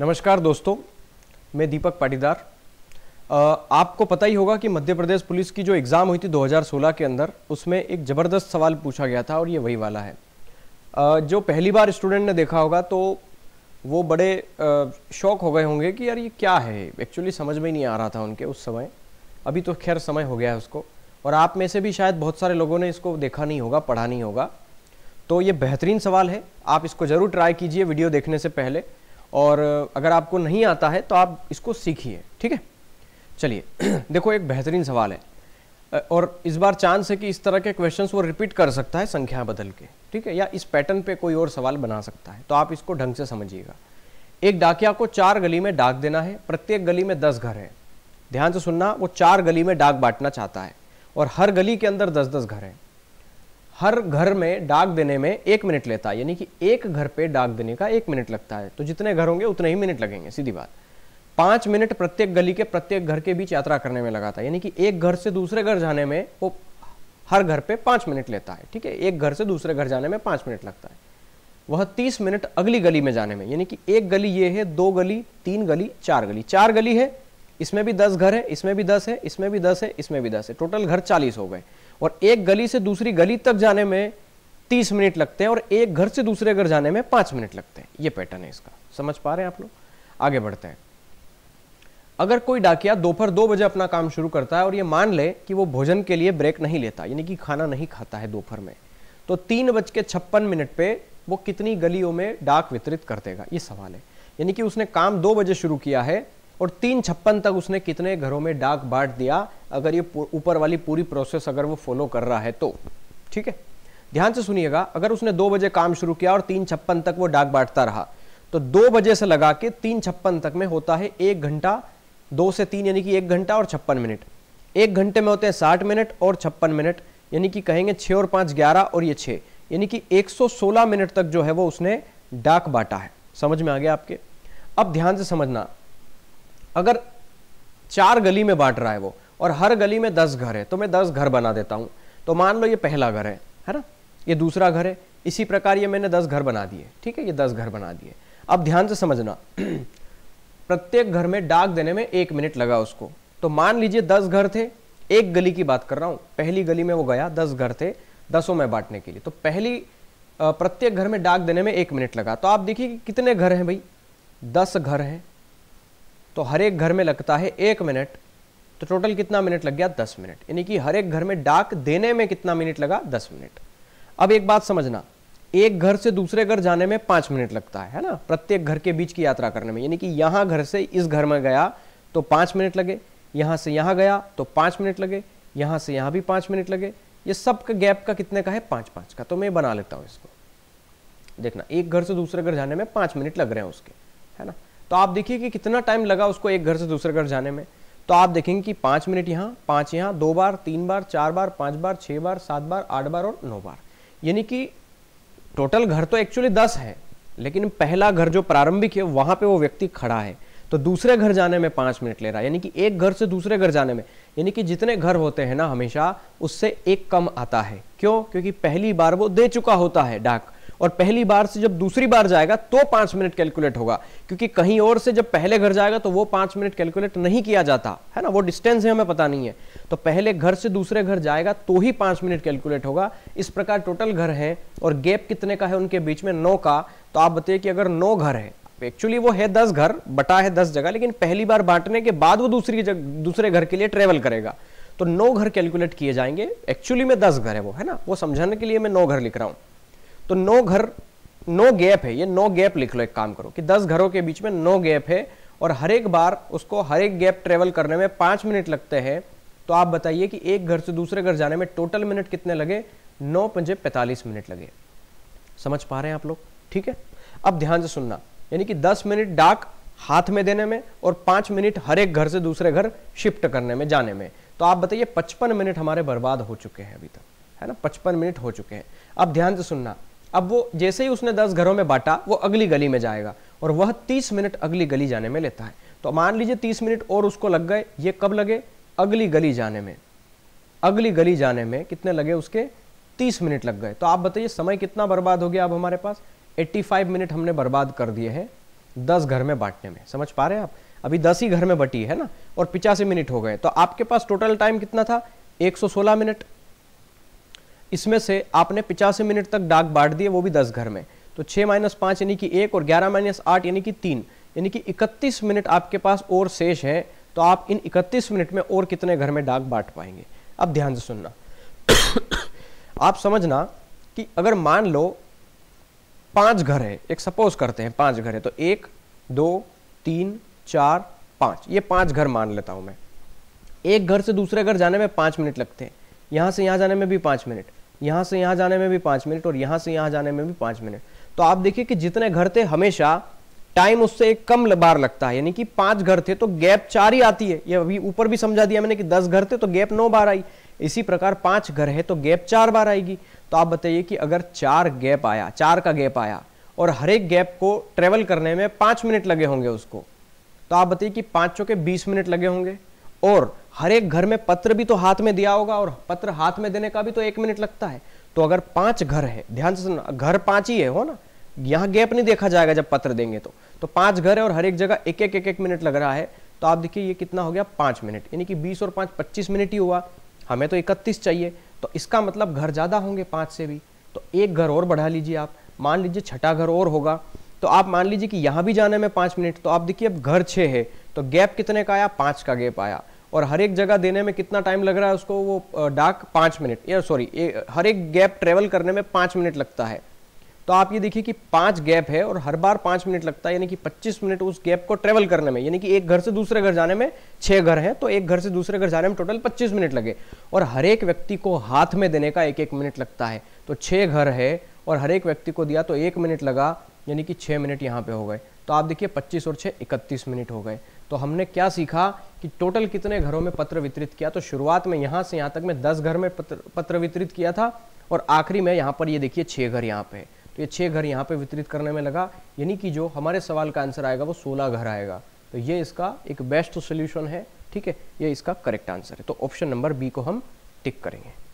नमस्कार दोस्तों मैं दीपक पाटीदार आपको पता ही होगा कि मध्य प्रदेश पुलिस की जो एग्ज़ाम हुई थी 2016 के अंदर उसमें एक ज़बरदस्त सवाल पूछा गया था और ये वही वाला है आ, जो पहली बार स्टूडेंट ने देखा होगा तो वो बड़े शौक हो गए होंगे कि यार ये क्या है एक्चुअली समझ में ही नहीं आ रहा था उनके उस समय अभी तो खैर समय हो गया है उसको और आप में से भी शायद बहुत सारे लोगों ने इसको देखा नहीं होगा पढ़ा नहीं होगा तो ये बेहतरीन सवाल है आप इसको ज़रूर ट्राई कीजिए वीडियो देखने से पहले और अगर आपको नहीं आता है तो आप इसको सीखिए ठीक है चलिए देखो एक बेहतरीन सवाल है और इस बार चांस है कि इस तरह के क्वेश्चंस वो रिपीट कर सकता है संख्या बदल के ठीक है या इस पैटर्न पे कोई और सवाल बना सकता है तो आप इसको ढंग से समझिएगा एक डाकिया को चार गली में डाक देना है प्रत्येक गली में दस घर हैं ध्यान से सुनना वो चार गली में डाक बांटना चाहता है और हर गली के अंदर दस दस घर हैं हर घर में डाक देने में एक मिनट लेता है यानी कि एक घर पे डाक देने का एक मिनट लगता है तो जितने घर होंगे उतने ही मिनट लगेंगे सीधी बात पांच मिनट प्रत्येक गली के प्रत्येक घर के बीच यात्रा करने में लगाता है यानी कि एक घर से दूसरे घर जाने में वो हर घर पे पांच मिनट लेता है ठीक है एक घर से दूसरे घर जाने में पांच मिनट लगता है वह तीस मिनट अगली गली में जाने में यानी कि एक गली ये है दो गली तीन गली चार गली चार गली है इसमें भी दस घर है इसमें भी दस है इसमें भी दस है इसमें भी दस है टोटल घर चालीस हो गए और एक गली से दूसरी गली तक जाने में तीस मिनट लगते हैं और एक घर से दूसरे घर जाने में पांच मिनट लगते हैं ये पैटर्न है इसका समझ पा रहे हैं आप लोग आगे बढ़ते हैं अगर कोई डाकिया दोपहर दो बजे अपना काम शुरू करता है और ये मान ले कि वो भोजन के लिए ब्रेक नहीं लेता यानी कि खाना नहीं खाता है दोपहर में तो तीन बज के छप्पन मिनट पे वो कितनी गलियों में डाक वितरित कर देगा ये सवाल है यानी कि उसने काम दो बजे शुरू किया है और तीन छप्पन तक उसने कितने घरों में डाक बांट दिया अगर ये ऊपर वाली पूरी प्रोसेस अगर वो फॉलो कर रहा है तो ठीक है ध्यान से सुनिएगा अगर उसने दो बजे काम शुरू किया और तीन छप्पन तक वो डाक बांटता रहा तो दो बजे से लगा के तीन छप्पन तक में होता है एक घंटा दो से तीन यानी कि एक घंटा और छप्पन मिनट एक घंटे में होते हैं साठ मिनट और छप्पन मिनट यानी कि कहेंगे छः और पाँच ग्यारह और ये छः यानी कि 116 मिनट तक जो है वो उसने डाक बांटा है समझ में आ गया आपके अब ध्यान से समझना अगर चार गली में बांट रहा है वो और हर गली में दस घर है तो मैं दस घर बना देता हूँ तो मान लो ये पहला घर है है ना ये दूसरा घर है इसी प्रकार ये मैंने दस घर बना दिए ठीक है ये दस घर बना दिए अब ध्यान से समझना प्रत्येक घर में डाक देने में एक मिनट लगा उसको तो मान लीजिए दस घर थे एक गली की बात कर रहा हूँ पहली गली में वो गया दस घर थे दसों में बांटने के लिए तो पहली प्रत्येक घर में डाक देने में एक मिनट लगा तो आप देखिए कि कितने घर हैं भाई दस घर हैं तो हर एक घर में लगता है एक मिनट तो टोटल कितना मिनट लग गया दस मिनट यानी कि हर एक घर में डाक देने में कितना मिनट लगा दस मिनट अब एक बात समझना एक घर से दूसरे घर जाने में पांच मिनट लगता है है ना प्रत्येक घर के बीच की यात्रा करने में यानी कि यहां घर से इस घर में गया तो पांच मिनट लगे यहां से यहां गया तो पांच मिनट लगे यहां से यहां भी पांच मिनट लगे ये सब का गैप का कितने का है पांच पांच का तो मैं बना लेता हूं इसको देखना एक घर से दूसरे घर जाने में पांच मिनट लग रहे हैं उसके है ना तो आप देखिए कि कितना टाइम लगा उसको एक घर से दूसरे घर जाने में तो आप देखेंगे कि पाँच मिनट यहाँ पाँच यहाँ दो बार तीन बार चार बार पाँच बार छः बार सात बार आठ बार और नौ बार यानी कि टोटल घर तो एक्चुअली दस है लेकिन पहला घर जो प्रारंभिक है वहाँ पे वो व्यक्ति खड़ा है तो दूसरे घर जाने में पाँच मिनट ले रहा है यानी कि एक घर से दूसरे घर जाने में यानी कि जितने घर होते हैं ना हमेशा उससे एक कम आता है क्यों क्योंकि पहली बार वो दे चुका होता है डाक और पहली बार से जब दूसरी बार जाएगा तो पांच मिनट कैलकुलेट होगा क्योंकि कहीं और से जब पहले घर जाएगा तो वो पांच मिनट कैलकुलेट नहीं किया जाता है ना वो डिस्टेंस है हमें पता नहीं है तो पहले घर से दूसरे घर जाएगा तो ही पांच मिनट कैलकुलेट होगा इस प्रकार टोटल घर है और गैप कितने का है उनके बीच में नौ का तो आप बताइए कि अगर नौ घर है एक्चुअली वो है दस घर बटा है दस जगह लेकिन पहली बार बांटने के बाद वो दूसरी जग, दूसरे घर के लिए ट्रेवल करेगा तो नौ घर कैलकुलेट किए जाएंगे एक्चुअली में दस घर है वो है ना वो समझाने के लिए मैं नौ घर लिख रहा हूँ तो नो घर नो गैप है ये नो गैप लिख लो एक काम करो कि दस घरों के बीच में नो गैप है और हर एक बार उसको हर एक गैप ट्रेवल करने में पांच मिनट लगते हैं तो आप बताइए कि एक घर से दूसरे घर जाने में टोटल मिनट कितने लगे नौ पंजे पैंतालीस मिनट लगे समझ पा रहे हैं आप लोग ठीक है अब ध्यान से सुनना यानी कि दस मिनट डाक हाथ में देने में और पांच मिनट हर एक घर से दूसरे घर शिफ्ट करने में जाने में तो आप बताइए पचपन मिनट हमारे बर्बाद हो चुके हैं अभी तक है ना पचपन मिनट हो चुके हैं अब ध्यान से सुनना अब वो जैसे ही उसने दस घरों में बांटा वो अगली गली में जाएगा और वह तीस मिनट अगली गली जाने में लेता है तो मान लीजिए तीस मिनट और उसको लग गए ये कब लगे अगली गली जाने में अगली गली जाने में कितने लगे उसके तीस मिनट लग गए तो आप बताइए समय कितना बर्बाद हो गया अब हमारे पास एट्टी फाइव मिनट हमने बर्बाद कर दिए हैं दस घर में बांटने में समझ पा रहे हैं आप अभी दस ही घर में बटी है ना और पिचासी मिनट हो गए तो आपके पास टोटल टाइम कितना था सोलह मिनट इसमें से आपने पिचासी मिनट तक डाक बांट दिए वो भी दस घर में तो छः माइनस पाँच यानी कि एक और ग्यारह माइनस आठ यानी कि तीन यानी कि इकतीस मिनट आपके पास और शेष है तो आप इन इकतीस मिनट में और कितने घर में डाक बांट पाएंगे अब ध्यान से सुनना आप समझना कि अगर मान लो पांच घर है एक सपोज करते हैं पांच घर है तो एक दो तीन चार पांच ये पांच घर मान लेता हूं मैं एक घर से दूसरे घर जाने में पांच मिनट लगते हैं यहां से यहां जाने में भी पांच मिनट यहाँ से यहाँ जाने में भी पाँच मिनट और यहाँ से यहाँ जाने में भी पाँच मिनट तो आप देखिए कि जितने घर थे हमेशा टाइम उससे एक कम बार लगता है यानी कि पांच घर थे तो गैप चार ही आती है ये अभी ऊपर भी समझा दिया मैंने कि दस घर थे तो गैप नौ बार आई इसी प्रकार पांच घर है तो गैप चार बार आएगी तो आप बताइए कि अगर चार गैप आया चार का गैप आया और हर एक गैप को ट्रेवल करने में पाँच मिनट लगे होंगे उसको तो आप बताइए कि पांचों के बीस मिनट लगे होंगे और हर एक घर में पत्र भी तो हाथ में दिया होगा और पत्र हाथ में देने का भी तो एक मिनट लगता है तो अगर पांच घर है ध्यान से सुनना घर पांच ही है हो ना यहां गैप नहीं देखा जाएगा जब पत्र देंगे तो तो पांच घर है और हर एक जगह एक एक एक एक मिनट लग रहा है तो आप देखिए ये कितना हो गया पांच मिनट यानी कि बीस और पांच पच्चीस मिनट ही हुआ हमें तो इकतीस चाहिए तो इसका मतलब घर ज़्यादा होंगे पांच से भी तो एक घर और बढ़ा लीजिए आप मान लीजिए छठा घर और होगा तो आप मान लीजिए कि यहाँ भी जाने में पाँच मिनट तो आप देखिए अब घर छः है तो गैप कितने का आया पाँच का गैप आया और हर एक जगह देने में कितना टाइम लग रहा है उसको वो डाक पाँच मिनट या सॉरी हर एक गैप ट्रेवल करने में पाँच मिनट लगता है तो आप ये देखिए कि पाँच गैप है और हर बार पाँच मिनट लगता है यानी कि पच्चीस मिनट उस गैप को ट्रेवल करने में यानी कि एक घर से दूसरे घर जाने में छः घर हैं तो एक घर से दूसरे घर जाने में टोटल पच्चीस मिनट लगे और हर एक व्यक्ति को हाथ में देने का एक एक मिनट लगता है तो छः घर है और हर एक व्यक्ति को दिया तो एक मिनट लगा यानी कि छः मिनट यहाँ पे हो गए तो आप देखिए 25 और 6 इकतीस मिनट हो गए तो हमने क्या सीखा कि टोटल कितने घरों में पत्र वितरित किया तो शुरुआत में यहाँ से यहाँ तक मैं 10 घर में पत्र पत्र वितरित किया था और आखिरी में यहाँ पर ये यह देखिए छः घर यहाँ पे तो ये छः घर यहाँ पे वितरित करने में लगा यानी कि जो हमारे सवाल का आंसर आएगा वो सोलह घर आएगा तो ये इसका एक बेस्ट सोल्यूशन है ठीक है ये इसका करेक्ट आंसर है तो ऑप्शन नंबर बी को हम टिक करेंगे